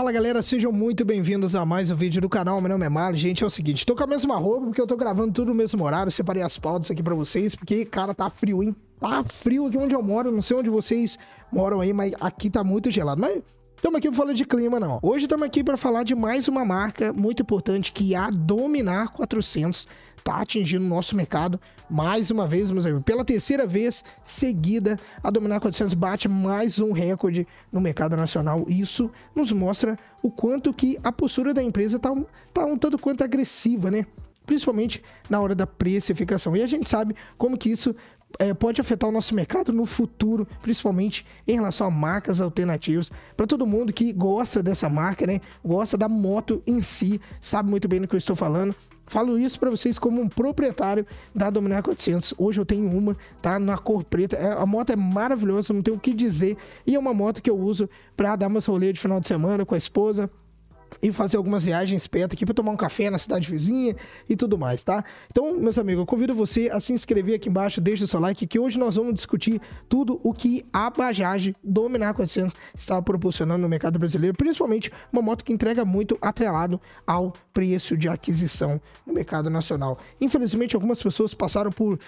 Fala galera, sejam muito bem-vindos a mais um vídeo do canal. Meu nome é Mar Gente, é o seguinte, tô com a mesma roupa porque eu tô gravando tudo no mesmo horário. Separei as pautas aqui pra vocês porque, cara, tá frio, hein? Tá frio aqui onde eu moro. Não sei onde vocês moram aí, mas aqui tá muito gelado. Mas estamos aqui para falar de clima, não. Hoje estamos aqui para falar de mais uma marca muito importante que a Dominar 400 está atingindo o nosso mercado mais uma vez, meus amigos. Pela terceira vez seguida, a Dominar 400 bate mais um recorde no mercado nacional. Isso nos mostra o quanto que a postura da empresa está tá um tanto quanto agressiva, né? principalmente na hora da precificação. E a gente sabe como que isso é, pode afetar o nosso mercado no futuro, principalmente em relação a marcas alternativas. Para todo mundo que gosta dessa marca, né? Gosta da moto em si, sabe muito bem do que eu estou falando. Falo isso para vocês como um proprietário da Dominar 400. Hoje eu tenho uma, tá? Na cor preta. É, a moto é maravilhosa, não tenho o que dizer. E é uma moto que eu uso para dar meus rolês de final de semana com a esposa e fazer algumas viagens perto aqui para tomar um café na cidade vizinha e tudo mais, tá? Então, meus amigos, eu convido você a se inscrever aqui embaixo, deixa o seu like, que hoje nós vamos discutir tudo o que a Bajaj Dominar 400 está proporcionando no mercado brasileiro, principalmente uma moto que entrega muito atrelado ao preço de aquisição no mercado nacional. Infelizmente, algumas pessoas passaram por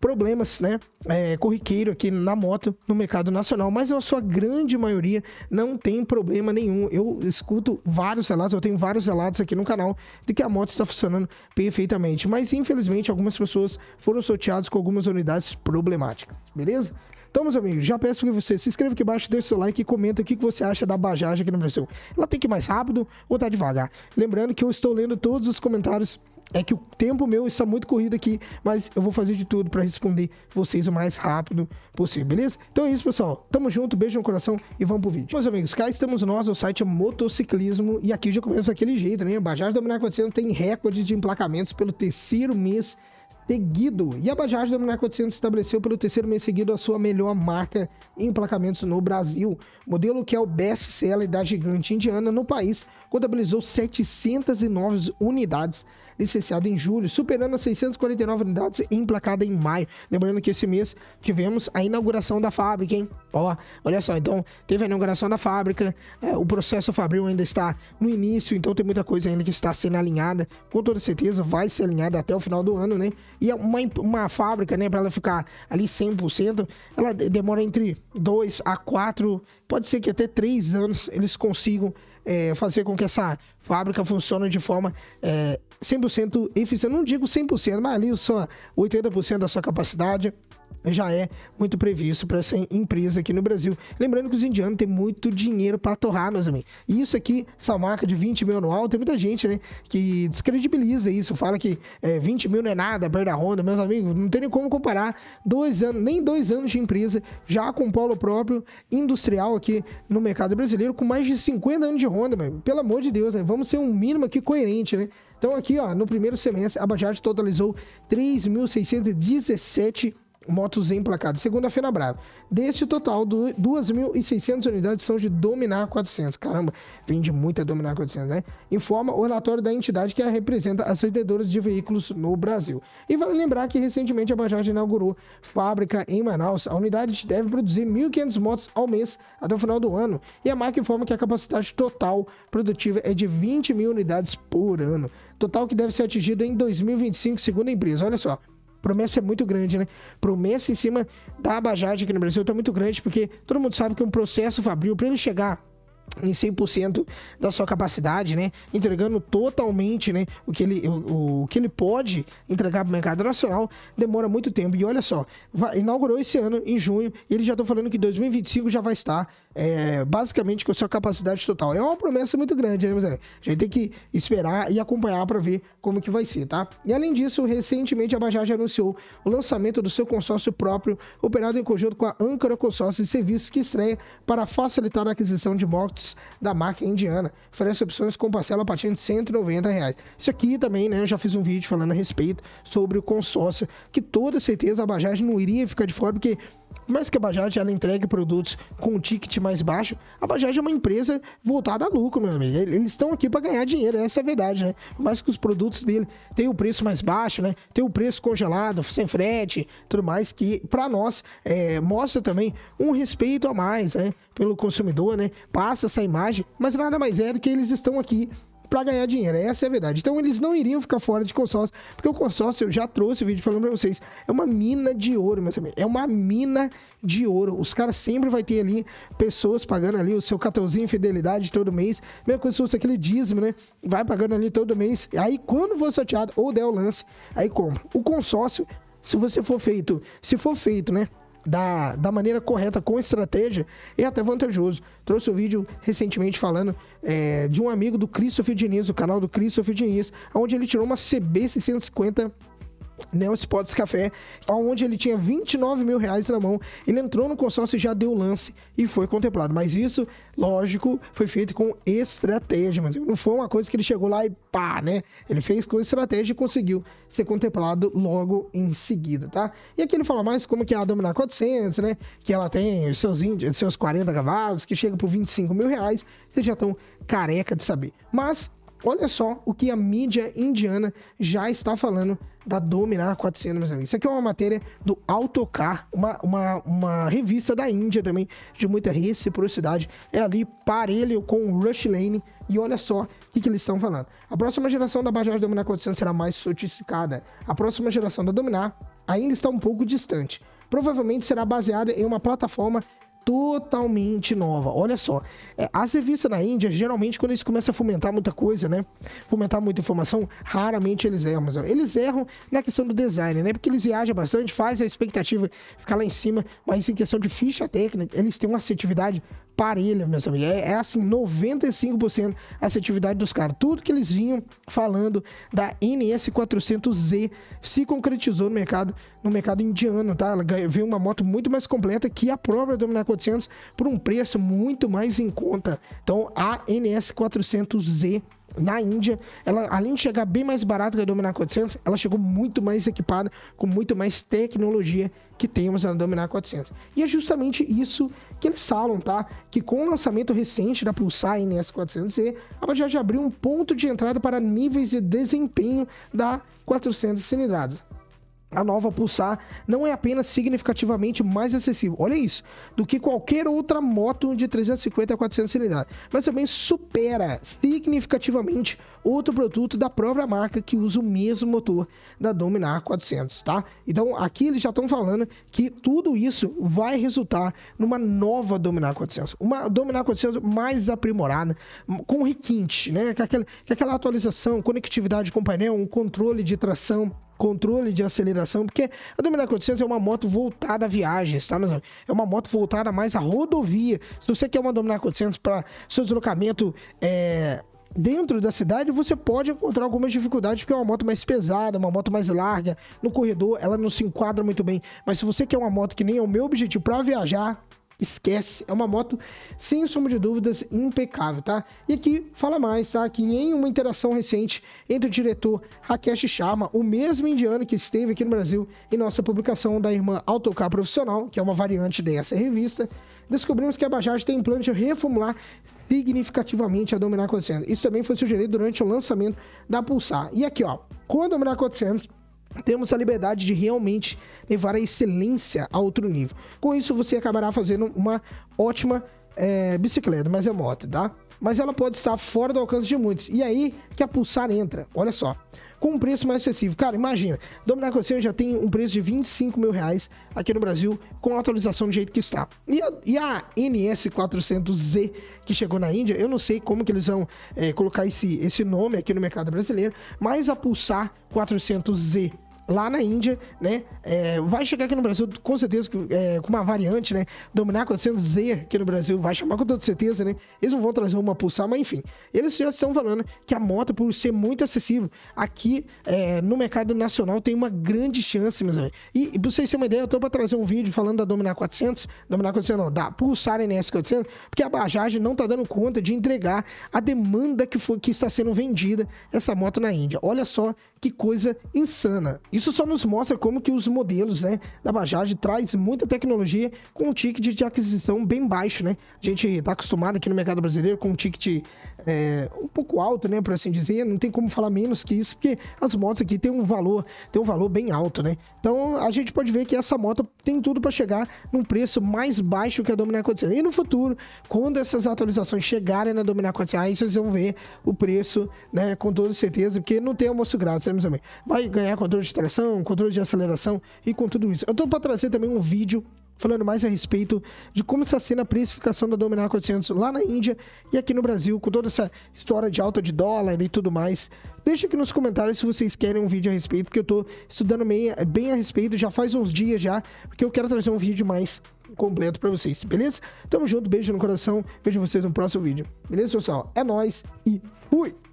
problemas, né? É, corriqueiro aqui na moto, no mercado nacional, mas a sua grande maioria não tem problema nenhum. Eu escuto vários relatos, eu tenho vários relatos aqui no canal de que a moto está funcionando perfeitamente, mas infelizmente algumas pessoas foram sorteadas com algumas unidades problemáticas, beleza? Então, meus amigos, já peço que você se inscreva aqui embaixo, deixe seu like e comenta o que você acha da Bajaj aqui no Brasil. Ela tem que ir mais rápido ou tá devagar? Lembrando que eu estou lendo todos os comentários é que o tempo meu está muito corrido aqui, mas eu vou fazer de tudo para responder vocês o mais rápido possível, beleza? Então é isso, pessoal. Tamo junto, beijo no coração e vamos pro vídeo. Meus amigos, cá estamos nós, o site é Motociclismo, e aqui já começa aquele jeito, né? A Bajaj Dominar 400 tem recorde de emplacamentos pelo terceiro mês seguido. E a Bajaj Dominar 400 estabeleceu pelo terceiro mês seguido a sua melhor marca em emplacamentos no Brasil, modelo que é o best-seller da gigante indiana no país, contabilizou 709 unidades licenciadas em julho, superando as 649 unidades emplacadas em maio. Lembrando que esse mês tivemos a inauguração da fábrica, hein? Ó, olha só, então teve a inauguração da fábrica, é, o processo fabril ainda está no início, então tem muita coisa ainda que está sendo alinhada, com toda certeza vai ser alinhada até o final do ano, né? E é uma, uma fábrica, né, para ela ficar ali 100%, ela demora entre 2 a 4, pode ser que até 3 anos eles consigam é, fazer com que essa fábrica funciona de forma é, 100% eficiente. Não digo 100%, mas ali só 80% da sua capacidade já é muito previsto para essa empresa aqui no Brasil. Lembrando que os indianos têm muito dinheiro para torrar, meus amigos. E isso aqui, essa marca de 20 mil anual, tem muita gente né, que descredibiliza isso, fala que é, 20 mil não é nada perto da Honda. Meus amigos, não tem nem como comparar dois anos, nem dois anos de empresa, já com polo próprio industrial aqui no mercado brasileiro, com mais de 50 anos de Honda, meu. pelo amor de Deus, né? vamos ser um mínimo aqui coerente, né? Então aqui, ó, no primeiro semestre, a Bajaj totalizou 3.617 motos emplacadas, segundo a Brava Deste total, 2.600 unidades são de Dominar 400. Caramba, vende muita Dominar 400, né? Informa o relatório da entidade que a representa as vendedoras de veículos no Brasil. E vale lembrar que recentemente a Bajaj inaugurou fábrica em Manaus. A unidade deve produzir 1.500 motos ao mês até o final do ano. E a marca informa que a capacidade total produtiva é de 20 mil unidades por ano total que deve ser atingido em 2025, segundo a empresa. Olha só, promessa é muito grande, né? Promessa em cima da Abajade aqui no Brasil tá muito grande, porque todo mundo sabe que um processo fabril, para ele chegar em 100% da sua capacidade, né? Entregando totalmente, né, o que ele, o, o que ele pode entregar para o mercado nacional, demora muito tempo. E olha só, vai, inaugurou esse ano em junho, e eles já estão falando que 2025 já vai estar é, basicamente com a sua capacidade total. É uma promessa muito grande, né, é A gente tem que esperar e acompanhar para ver como que vai ser, tá? E além disso, recentemente a Bajaj anunciou o lançamento do seu consórcio próprio, operado em conjunto com a Âncora Consórcio e Serviços, que estreia para facilitar a aquisição de motos da marca indiana. Oferece opções com parcela a partir de 190 reais. Isso aqui também, né? Eu já fiz um vídeo falando a respeito sobre o consórcio, que toda certeza a Bajaj não iria ficar de fora, porque mas que a Bajaj ela entregue produtos com ticket mais baixo, a Bajaj é uma empresa voltada a lucro, meu amigo. Eles estão aqui para ganhar dinheiro, essa é a verdade, né? Mas que os produtos dele têm o preço mais baixo, né? Tem o preço congelado, sem frete, tudo mais que para nós é, mostra também um respeito a mais, né? Pelo consumidor, né? Passa essa imagem, mas nada mais é do que eles estão aqui para ganhar dinheiro. Essa é a verdade. Então eles não iriam ficar fora de consórcio, porque o consórcio, eu já trouxe o vídeo falando para vocês, é uma mina de ouro, meus amigos. É uma mina de ouro. Os caras sempre vai ter ali pessoas pagando ali o seu cartãozinho de fidelidade todo mês. Mesmo que se fosse aquele dízimo, né? Vai pagando ali todo mês. Aí quando for sorteado ou der o lance, aí compra. O consórcio, se você for feito, se for feito, né? da, da maneira correta, com estratégia, é até vantajoso. Trouxe o um vídeo recentemente falando é, de um amigo do Christopher Diniz, o canal do Christopher Diniz, onde ele tirou uma CB 650 né, o Spots Café, onde ele tinha 29 mil reais na mão. Ele entrou no consórcio e já deu lance e foi contemplado. Mas isso, lógico, foi feito com estratégia. Mas não foi uma coisa que ele chegou lá e pá, né? Ele fez com estratégia e conseguiu ser contemplado logo em seguida, tá? E aqui ele fala mais como que é a Dominar 400, né? Que ela tem os seus, índios, seus 40 cavalos, que chega por 25 mil reais. Vocês já estão careca de saber. Mas Olha só o que a mídia indiana já está falando da Dominar 400, meus amigos. Isso aqui é uma matéria do Autocar, uma, uma, uma revista da Índia também, de muita reciprocidade. É ali parelho com o Rush Lane. E olha só o que, que eles estão falando. A próxima geração da Bajaj Dominar 400 será mais sofisticada. A próxima geração da Dominar ainda está um pouco distante. Provavelmente será baseada em uma plataforma totalmente nova. Olha só, é, as revistas na Índia, geralmente, quando eles começam a fomentar muita coisa, né? Fomentar muita informação, raramente eles erram. Eles erram na questão do design, né? Porque eles viajam bastante, faz a expectativa ficar lá em cima, mas em questão de ficha técnica, eles têm uma assertividade parelha, meus amigos. É, é assim, 95% essa assertividade dos caras. Tudo que eles vinham falando da NS400Z se concretizou no mercado, no mercado indiano, tá? Ela veio uma moto muito mais completa que a própria Dominar 400 por um preço muito mais em conta. Então, a NS400Z na Índia, ela além de chegar bem mais barata que a Dominar 400, ela chegou muito mais equipada, com muito mais tecnologia que temos na Dominar 400. E é justamente isso que eles falam, tá? Que com o lançamento recente da Pulsar NS400E, a Bajaj abriu um ponto de entrada para níveis de desempenho da 400 cilindradas a nova Pulsar não é apenas significativamente mais acessível, olha isso, do que qualquer outra moto de 350 a 400 cilindradas, mas também supera significativamente outro produto da própria marca que usa o mesmo motor da Dominar 400, tá? Então aqui eles já estão falando que tudo isso vai resultar numa nova Dominar 400, uma Dominar 400 mais aprimorada, com requinte, né? Com é aquela, com é aquela atualização, conectividade com painel, um controle de tração controle de aceleração, porque a Dominar 400 é uma moto voltada a viagens, tá, meus amigos? É uma moto voltada mais à rodovia. Se você quer uma Dominar 400 para seu deslocamento é, dentro da cidade, você pode encontrar algumas dificuldades, porque é uma moto mais pesada, uma moto mais larga. No corredor, ela não se enquadra muito bem. Mas se você quer uma moto que nem é o meu objetivo para viajar, esquece. É uma moto, sem sombra de dúvidas, impecável, tá? E aqui fala mais, tá? Que em uma interação recente entre o diretor Rakesh Sharma, o mesmo indiano que esteve aqui no Brasil em nossa publicação da irmã Autocar Profissional, que é uma variante dessa revista, descobrimos que a Bajaj tem um plano de reformular significativamente a Dominar 400. Isso também foi sugerido durante o lançamento da Pulsar. E aqui, ó, com a Dominar 400 temos a liberdade de realmente levar a excelência a outro nível. Com isso, você acabará fazendo uma ótima é, bicicleta, mas é moto, tá? Mas ela pode estar fora do alcance de muitos. E aí que a Pulsar entra, olha só com um preço mais acessível. Cara, imagina, Dominar Conselho já tem um preço de 25 mil reais aqui no Brasil, com a atualização do jeito que está. E a, e a NS400Z, que chegou na Índia, eu não sei como que eles vão é, colocar esse, esse nome aqui no mercado brasileiro, mas a Pulsar 400Z lá na Índia, né? É, vai chegar aqui no Brasil, com certeza, é, com uma variante, né? Dominar 400Z aqui no Brasil, vai chamar com toda certeza, né? Eles não vão trazer uma pulsar, mas enfim. Eles já estão falando que a moto, por ser muito acessível, aqui é, no mercado nacional tem uma grande chance, meus amigos. E, e pra vocês terem uma ideia, eu tô pra trazer um vídeo falando da Dominar 400, Dominar 400 não, da Pulsar NS 400, porque a Bajaj não tá dando conta de entregar a demanda que, foi, que está sendo vendida essa moto na Índia. Olha só que coisa insana. Isso isso só nos mostra como que os modelos né, da Bajaj traz muita tecnologia com um ticket de aquisição bem baixo, né? A gente está acostumado aqui no mercado brasileiro com um ticket é, um pouco alto, né? Por assim dizer, não tem como falar menos que isso, porque as motos aqui têm um valor, tem um valor bem alto, né? Então a gente pode ver que essa moto tem tudo para chegar num preço mais baixo que a Dominar 400. E no futuro, quando essas atualizações chegarem na Dominar 400, aí vocês vão ver o preço, né? Com toda certeza, porque não tem almoço grátis, né, meus amigos? Vai ganhar controle de tração, controle de aceleração e com tudo isso. Eu tô para trazer também um vídeo falando mais a respeito de como está sendo a precificação da Dominar 400 lá na Índia e aqui no Brasil, com toda essa história de alta de dólar e tudo mais. Deixa aqui nos comentários se vocês querem um vídeo a respeito, que eu estou estudando bem, bem a respeito já faz uns dias já, porque eu quero trazer um vídeo mais completo para vocês, beleza? Tamo junto, beijo no coração, vejo vocês no próximo vídeo. Beleza, pessoal? É nós e fui!